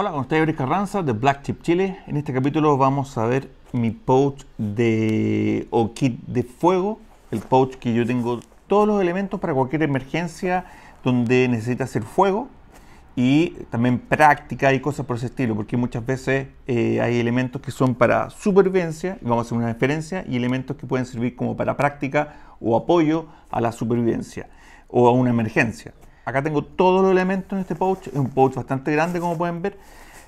Hola, con ustedes Eric Carranza de Black Chip Chile. En este capítulo vamos a ver mi pouch de o kit de fuego, el pouch que yo tengo todos los elementos para cualquier emergencia donde necesita hacer fuego y también práctica y cosas por ese estilo, porque muchas veces eh, hay elementos que son para supervivencia, y vamos a hacer una referencia, y elementos que pueden servir como para práctica o apoyo a la supervivencia o a una emergencia. Acá tengo todos los elementos en este pouch, es un pouch bastante grande como pueden ver,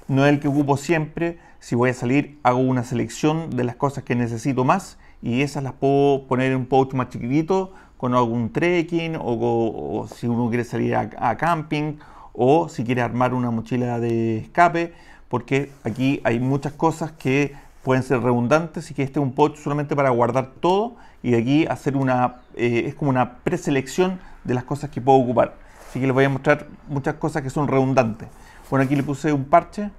no es el que ocupo siempre, si voy a salir hago una selección de las cosas que necesito más y esas las puedo poner en un pouch más chiquitito con algún trekking o, si uno quiere salir a, camping o si quiere armar una mochila de escape porque aquí hay muchas cosas que pueden ser redundantes y que este es un pouch solamente para guardar todo y aquí hacer una eh, es como una preselección de las cosas que puedo ocupar Así que les voy a mostrar muchas cosas que son redundantes. Bueno, aquí le puse un parche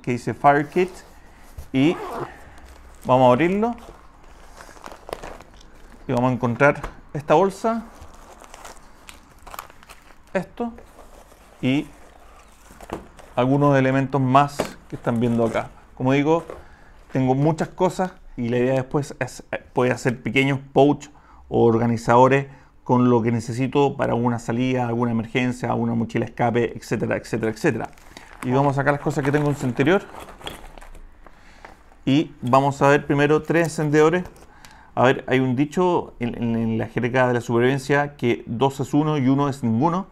que dice FireKit y vamos a abrirlo. Y vamos a encontrar esta bolsa, esto y algunos elementos más que están viendo acá. Como digo, tengo muchas cosas y la idea después es eh, poder hacer pequeños pouch o organizadores con lo que necesito para una salida, alguna emergencia, una mochila escape, etcétera, etcétera, etcétera. Y vamos a sacar las cosas que tengo en su interior. Y vamos a ver primero tres encendedores. A ver, hay un dicho en, la jerga de la supervivencia que dos es uno y uno es ninguno.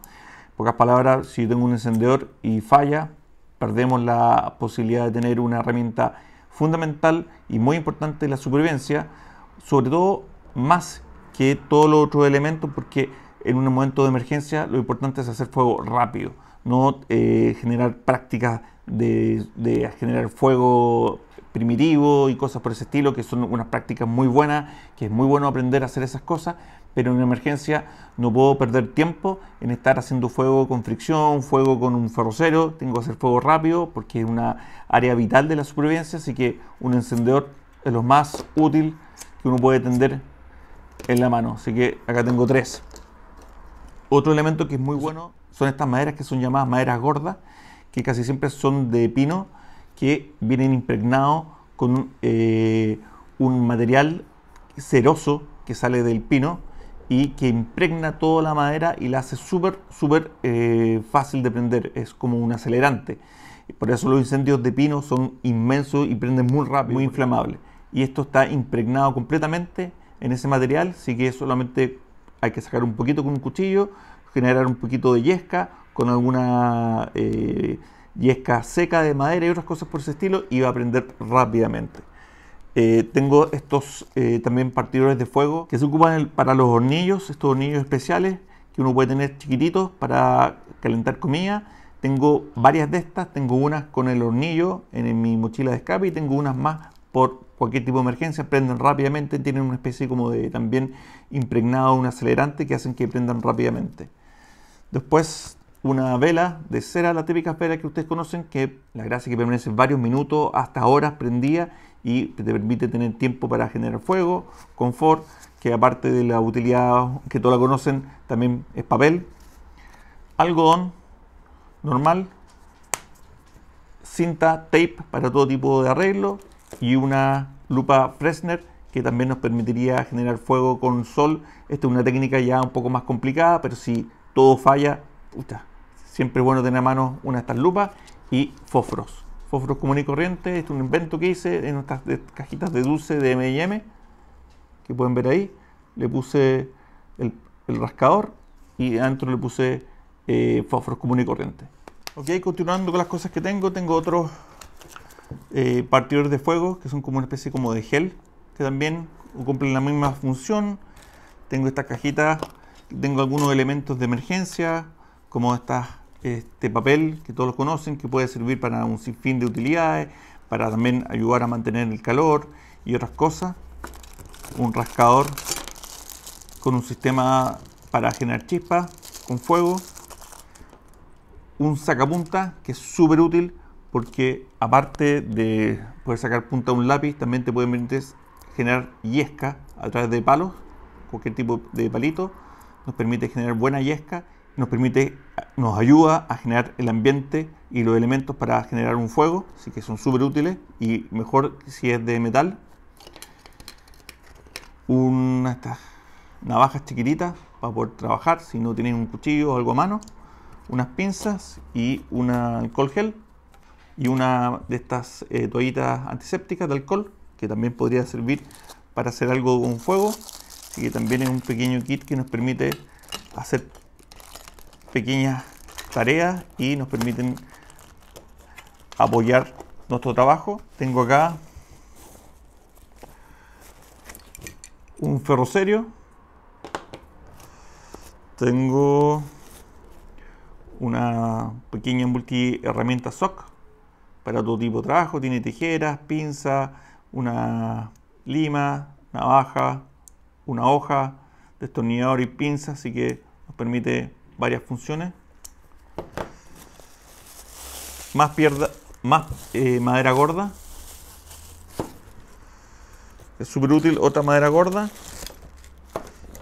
En pocas palabras, si tengo un encendedor y falla, perdemos la posibilidad de tener una herramienta fundamental y muy importante de la supervivencia, sobre todo más que todos los otros elementos, porque en un momento de emergencia lo importante es hacer fuego rápido, no eh, generar prácticas de, de, generar fuego primitivo y cosas por ese estilo, que son unas prácticas muy buenas, que es muy bueno aprender a hacer esas cosas, pero en una emergencia no puedo perder tiempo en estar haciendo fuego con fricción, fuego con un ferrocero, tengo que hacer fuego rápido porque es una área vital de la supervivencia, así que un encendedor es lo más útil que uno puede tener en la mano. Así que acá tengo tres. Otro elemento que es muy bueno son estas maderas que son llamadas maderas gordas, que casi siempre son de pino, que vienen impregnados con eh, un material ceroso que sale del pino y que impregna toda la madera y la hace súper, súper eh, fácil de prender. Es como un acelerante. Por eso los incendios de pino son inmensos y prenden muy rápido, muy inflamables. Y esto está impregnado completamente en ese material, sí que solamente hay que sacar un poquito con un cuchillo, generar un poquito de yesca, con alguna eh, yesca seca de madera y otras cosas por ese estilo, y va a prender rápidamente. Eh, tengo estos eh, también partidores de fuego que se ocupan para los hornillos, estos hornillos especiales que uno puede tener chiquititos para calentar comida. Tengo varias de estas, tengo unas con el hornillo en mi mochila de escape y tengo unas más por cualquier tipo de emergencia, prenden rápidamente, tienen una especie como de también impregnado un acelerante que hacen que prendan rápidamente. Después una vela de cera, la típica vela que ustedes conocen, que la gracia es que permanece varios minutos hasta horas prendida y te permite tener tiempo para generar fuego, confort, que aparte de la utilidad que todos la conocen, también es papel, algodón normal, cinta, tape para todo tipo de arreglo y una lupa Fresner que también nos permitiría generar fuego con sol. Esta es una técnica ya un poco más complicada, pero si todo falla, puta, siempre es bueno tener a mano una de estas lupas y fósforos. Fósforos común y corriente, este es un invento que hice en estas cajitas de dulce de M&M, que pueden ver ahí. Le puse el, el rascador y adentro le puse eh, fósforos común y corriente. Ok, continuando con las cosas que tengo, tengo otros eh, partidores de fuego, que son como una especie como de gel, que también cumplen la misma función. Tengo estas cajitas, tengo algunos elementos de emergencia, como esta, este papel que todos conocen, que puede servir para un sinfín de utilidades, para también ayudar a mantener el calor y otras cosas. Un rascador con un sistema para generar chispas con fuego. Un sacapunta que es súper útil porque aparte de poder sacar punta a un lápiz, también te pueden generar yesca a través de palos, cualquier tipo de palito, nos permite generar buena yesca, nos permite, nos ayuda a generar el ambiente y los elementos para generar un fuego, así que son súper útiles y mejor si es de metal. Unas navajas chiquititas para poder trabajar si no tienen un cuchillo o algo a mano, unas pinzas y un alcohol gel y una de estas eh, toallitas antisépticas de alcohol que también podría servir para hacer algo con fuego. Así que también es un pequeño kit que nos permite hacer pequeñas tareas y nos permiten apoyar nuestro trabajo. Tengo acá un ferrocerio. Tengo una pequeña multi herramienta SOC para todo tipo de trabajo. Tiene tijeras, pinza, una lima, navaja, una hoja, destornillador y pinza, así que nos permite varias funciones. Más, pierda, más eh, madera gorda. Es súper útil otra madera gorda.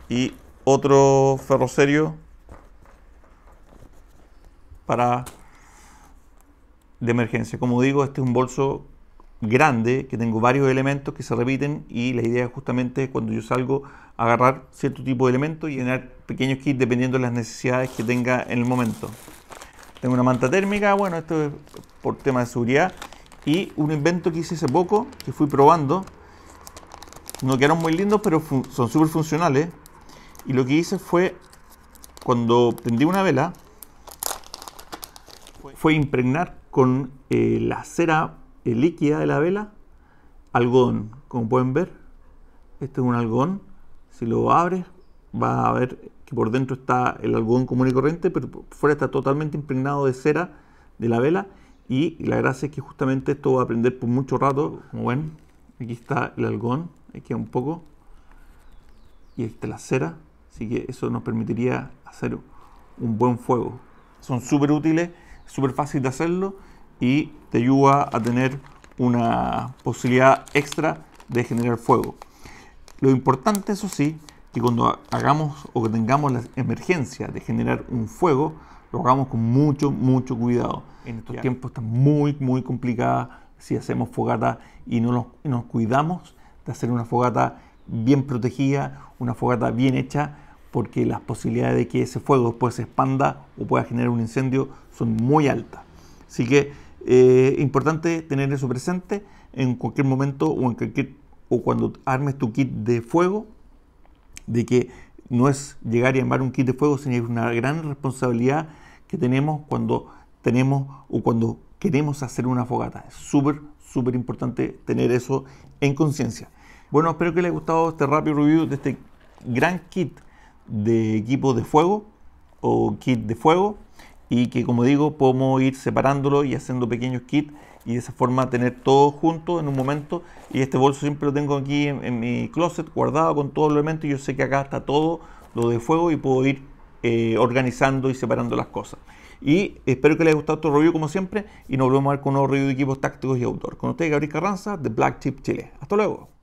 Y otro ferrocerio para de emergencia. Como digo, este es un bolso grande que tengo varios elementos que se repiten y la idea es justamente cuando yo salgo agarrar cierto tipo de elementos y llenar pequeños kits dependiendo de las necesidades que tenga en el momento. Tengo una manta térmica, bueno, esto es por tema de seguridad y un invento que hice hace poco que fui probando. No quedaron muy lindos, pero son súper funcionales. Y lo que hice fue, cuando prendí una vela, fue impregnar con eh, la cera eh, líquida de la vela algodón. Como pueden ver, este es un algodón. Si lo abres, va a ver que por dentro está el algodón común y corriente, pero fuera está totalmente impregnado de cera de la vela. Y la gracia es que justamente esto va a prender por mucho rato. Como ven, aquí está el algodón, aquí un poco. Y aquí está la cera. Así que eso nos permitiría hacer un buen fuego. Son súper útiles súper fácil de hacerlo y te ayuda a tener una posibilidad extra de generar fuego. Lo importante, eso sí, que cuando hagamos o que tengamos la emergencia de generar un fuego, lo hagamos con mucho, mucho cuidado. En estos tiempos está muy, muy complicada si hacemos fogata y no nos cuidamos de hacer una fogata bien protegida, una fogata bien hecha, porque las posibilidades de que ese fuego después se expanda o pueda generar un incendio son muy altas. Así que es eh, importante tener eso presente en cualquier momento o, en o cuando armes tu kit de fuego, de que no es llegar y armar un kit de fuego, sino es una gran responsabilidad que tenemos cuando tenemos o cuando queremos hacer una fogata. Es súper, súper importante tener eso en conciencia. Bueno, espero que les haya gustado este rápido review de este gran kit de equipos de fuego o kit de fuego y que como digo podemos ir separándolo y haciendo pequeños kits y de esa forma tener todo junto en un momento y este bolso siempre lo tengo aquí en, mi closet guardado con todos los elementos yo sé que acá está todo lo de fuego y puedo ir eh, organizando y separando las cosas y espero que les haya gustado este review como siempre y nos vemos con un nuevo de equipos tácticos y autor con ustedes Gabriel Carranza de Black Chip Chile hasta luego